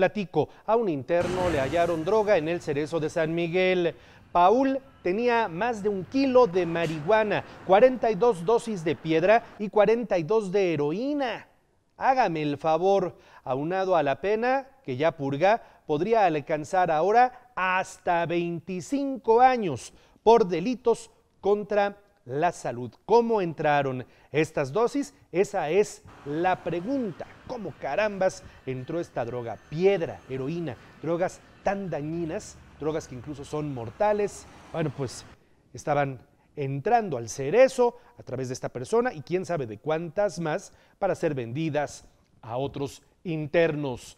Platico, a un interno le hallaron droga en el cerezo de San Miguel. Paul tenía más de un kilo de marihuana, 42 dosis de piedra y 42 de heroína. Hágame el favor, aunado a la pena que ya purga, podría alcanzar ahora hasta 25 años por delitos contra la salud. ¿Cómo entraron estas dosis? Esa es la pregunta. Como carambas entró esta droga, piedra, heroína, drogas tan dañinas, drogas que incluso son mortales. Bueno, pues estaban entrando al cerezo a través de esta persona y quién sabe de cuántas más para ser vendidas a otros internos.